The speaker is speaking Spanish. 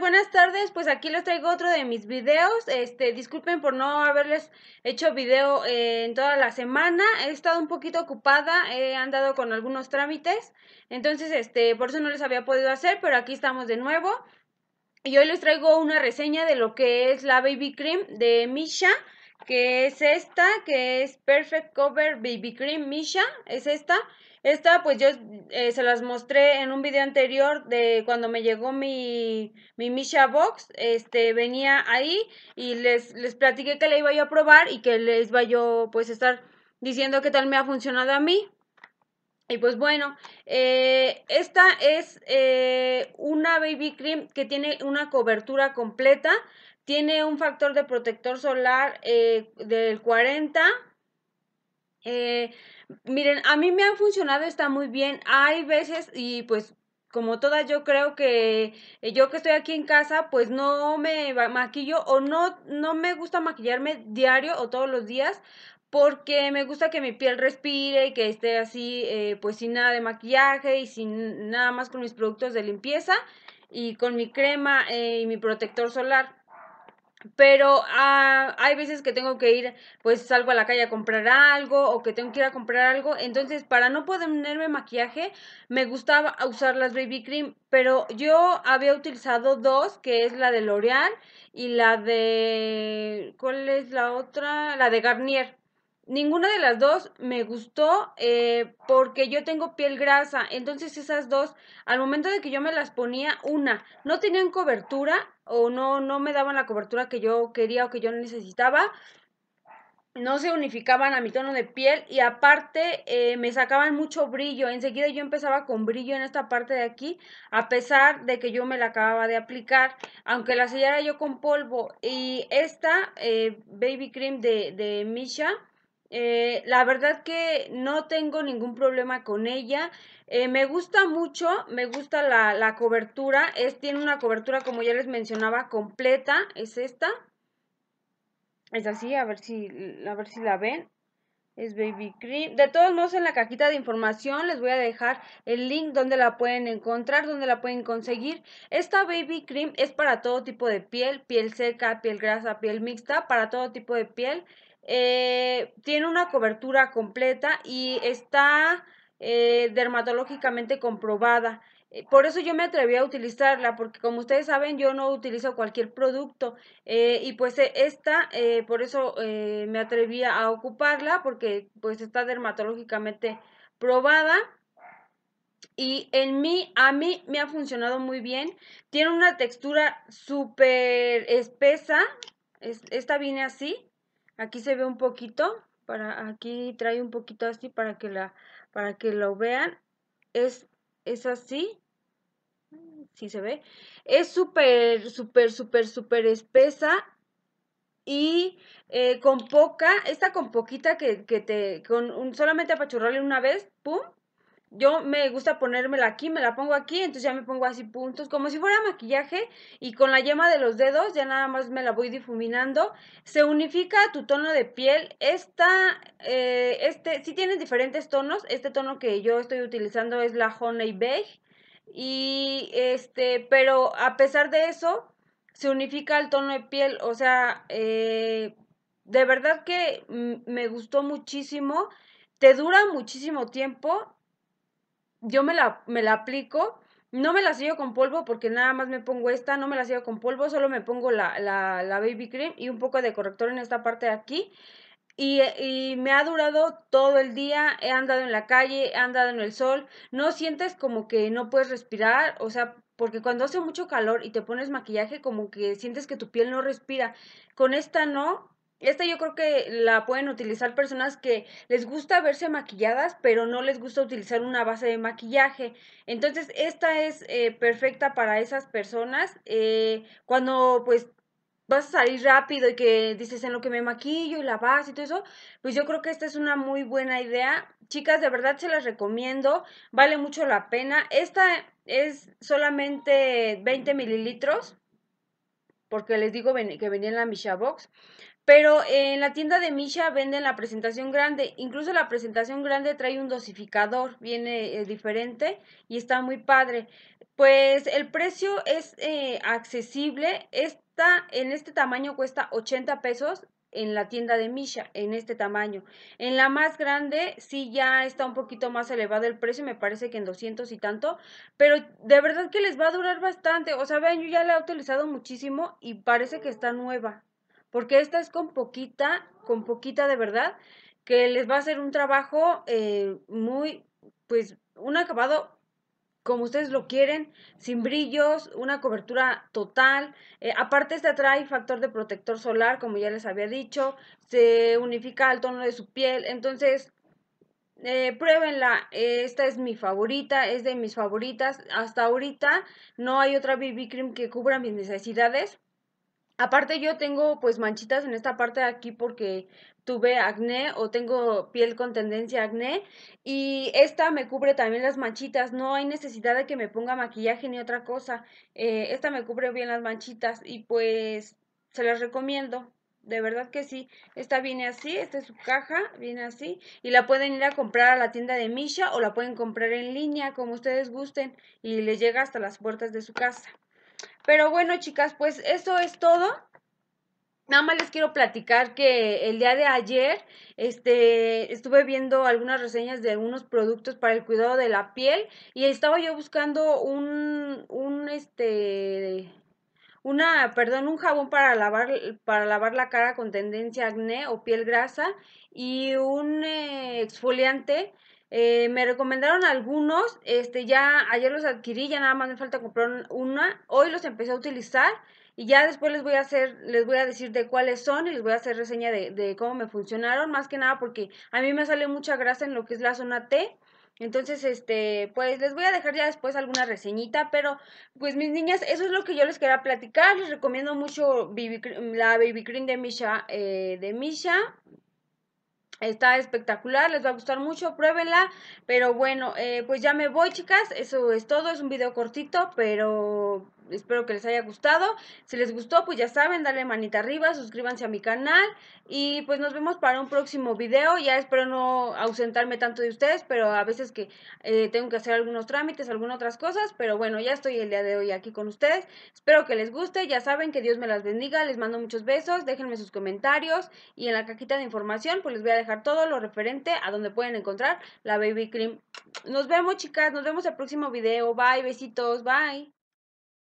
buenas tardes. Pues aquí les traigo otro de mis videos. Este, disculpen por no haberles hecho video eh, en toda la semana. He estado un poquito ocupada, he andado con algunos trámites. Entonces, este, por eso no les había podido hacer, pero aquí estamos de nuevo. Y hoy les traigo una reseña de lo que es la Baby Cream de Misha, que es esta, que es Perfect Cover Baby Cream Misha, es esta. Esta pues yo eh, se las mostré en un video anterior de cuando me llegó mi, mi Misha Box, este venía ahí y les, les platiqué que la iba yo a probar y que les iba yo pues estar diciendo qué tal me ha funcionado a mí. Y pues bueno, eh, esta es eh, una baby cream que tiene una cobertura completa, tiene un factor de protector solar del 40 eh, miren, a mí me han funcionado, está muy bien. Hay veces, y pues como todas yo creo que eh, yo que estoy aquí en casa pues no me maquillo o no no me gusta maquillarme diario o todos los días porque me gusta que mi piel respire y que esté así eh, pues sin nada de maquillaje y sin nada más con mis productos de limpieza y con mi crema y mi protector solar pero ah, hay veces que tengo que ir, pues salgo a la calle a comprar algo o que tengo que ir a comprar algo. Entonces, para no ponerme maquillaje, me gustaba usar las baby Cream, pero yo había utilizado dos, que es la de L'Oreal y la de... ¿Cuál es la otra? La de Garnier. Ninguna de las dos me gustó eh, porque yo tengo piel grasa. Entonces esas dos, al momento de que yo me las ponía, una, no tenían cobertura o no, no me daban la cobertura que yo quería o que yo necesitaba. No se unificaban a mi tono de piel y aparte eh, me sacaban mucho brillo. Enseguida yo empezaba con brillo en esta parte de aquí, a pesar de que yo me la acababa de aplicar, aunque la sellara yo con polvo. Y esta eh, Baby Cream de, de Misha eh, la verdad que no tengo ningún problema con ella. Eh, me gusta mucho, me gusta la, la, cobertura. Es, tiene una cobertura, como ya les mencionaba, completa. Es esta. Es así, a ver si, a ver si la ven. Es Baby Cream. De todos modos, en la cajita de información les voy a dejar el link donde la pueden encontrar, donde la pueden conseguir. Esta Baby Cream es para todo tipo de piel, piel seca, piel grasa, piel mixta, para todo tipo de piel. Eh, tiene una cobertura completa y está eh, dermatológicamente comprobada. Eh, por eso yo me atreví a utilizarla, porque como ustedes saben, yo no utilizo cualquier producto. y pues esta, por eso me atreví a ocuparla, porque pues está dermatológicamente probada. Y en mí, a mí me ha funcionado muy bien. Tiene una textura súper espesa. esta viene así. Aquí se ve un poquito, para aquí trae un poquito así para que la para que lo vean. Es es así. Sí se ve. Es súper súper súper súper espesa y eh, con poca, esta con poquita que, que te, con solamente apachurrarle una vez, pum, yo me gusta ponérmela aquí, me la pongo aquí, entonces ya me pongo así puntos, como si fuera maquillaje, y con la yema de los dedos ya nada más me la voy difuminando. Se unifica tu tono de piel. Esta, eh, este, si sí tienes diferentes tonos, este tono que yo estoy utilizando es la Honey Beige, y este, pero a pesar de eso, se unifica el tono de piel, o sea, eh, de verdad que me gustó muchísimo. Te dura muchísimo tiempo yo me la, me la aplico, no me la sigo con polvo porque nada más me pongo esta, no me la sigo con polvo, solo me pongo la, la, la baby cream y un poco de corrector en esta parte de aquí. Y, y, me ha durado todo el día, he andado en la calle, he andado en el sol, no sientes como que no puedes respirar, o sea, porque cuando hace mucho calor y te pones maquillaje como que sientes que tu piel no respira, con esta no, esta yo creo que la pueden utilizar personas que les gusta verse maquilladas, pero no les gusta utilizar una base de maquillaje. Entonces, esta es eh, perfecta para esas personas. Eh, cuando pues vas a salir rápido y que dices en lo que me maquillo y la base y todo eso, pues yo creo que esta es una muy buena idea. Chicas, de verdad se las recomiendo, vale mucho la pena. Esta es solamente 20 mililitros porque les digo que venía en la Misha Box. Pero en la tienda de Misha venden la presentación grande. Incluso la presentación grande trae un dosificador, viene eh, diferente y está muy padre. Pues el precio es eh, accesible. Esta, en este tamaño cuesta 80 pesos en la tienda de Misha, en este tamaño. En la más grande sí ya está un poquito más elevado el precio, me parece que en 200 y tanto, pero de verdad que les va a durar bastante. O sea, vean, yo ya la he utilizado muchísimo y parece que está nueva porque esta es con poquita, con poquita de verdad, que les va a hacer un trabajo eh, muy, pues, un acabado como ustedes lo quieren, sin brillos, una cobertura total. Eh, aparte, este trae factor de protector solar, como ya les había dicho, se unifica al tono de su piel, entonces eh, pruébenla, esta es mi favorita, es de mis favoritas. Hasta ahorita no hay otra BB Cream que cubra mis necesidades. Aparte yo tengo pues manchitas en esta parte de aquí porque tuve acné o tengo piel con tendencia a acné y esta me cubre también las manchitas, no hay necesidad de que me ponga maquillaje ni otra cosa, eh, esta me cubre bien las manchitas y pues se las recomiendo, de verdad que sí, esta viene así, esta es su caja, viene así y la pueden ir a comprar a la tienda de Misha o la pueden comprar en línea como ustedes gusten y les llega hasta las puertas de su casa. Pero bueno, chicas, pues eso es todo. Nada más les quiero platicar que el día de ayer este, estuve viendo algunas reseñas de algunos productos para el cuidado de la piel y estaba yo buscando un, un este, una, perdón, un jabón para lavar, para lavar la cara con tendencia acné o piel grasa y un eh, exfoliante eh, me recomendaron algunos, este ya ayer los adquirí, ya nada más me falta comprar una. Hoy los empecé a utilizar y ya después les voy a hacer, les voy a decir de cuáles son y les voy a hacer reseña de, cómo me funcionaron, más que nada porque a mí me sale mucha grasa en lo que es la zona T. Entonces, este, pues les voy a dejar ya después alguna reseñita, pero pues mis niñas, eso es lo que yo les quería platicar. Les recomiendo mucho la Baby Cream de Misha, eh, de Misha. Está espectacular, les va a gustar mucho, pruébenla. Pero bueno, eh, pues ya me voy, chicas. Eso es todo, es un video cortito, pero espero que les haya gustado. Si les gustó, pues ya saben, darle manita arriba, suscríbanse a mi canal y pues nos vemos para un próximo video. Ya espero no ausentarme tanto de ustedes, pero a veces que eh, tengo que hacer algunos trámites, algunas otras cosas, pero bueno, ya estoy el día de hoy aquí con ustedes. Espero que les guste, ya saben que Dios me las bendiga, les mando muchos besos, déjenme sus comentarios y en la cajita de información pues les voy a dejar todo lo referente a donde pueden encontrar la baby cream. Nos vemos chicas, nos vemos el próximo video. Bye, besitos, bye.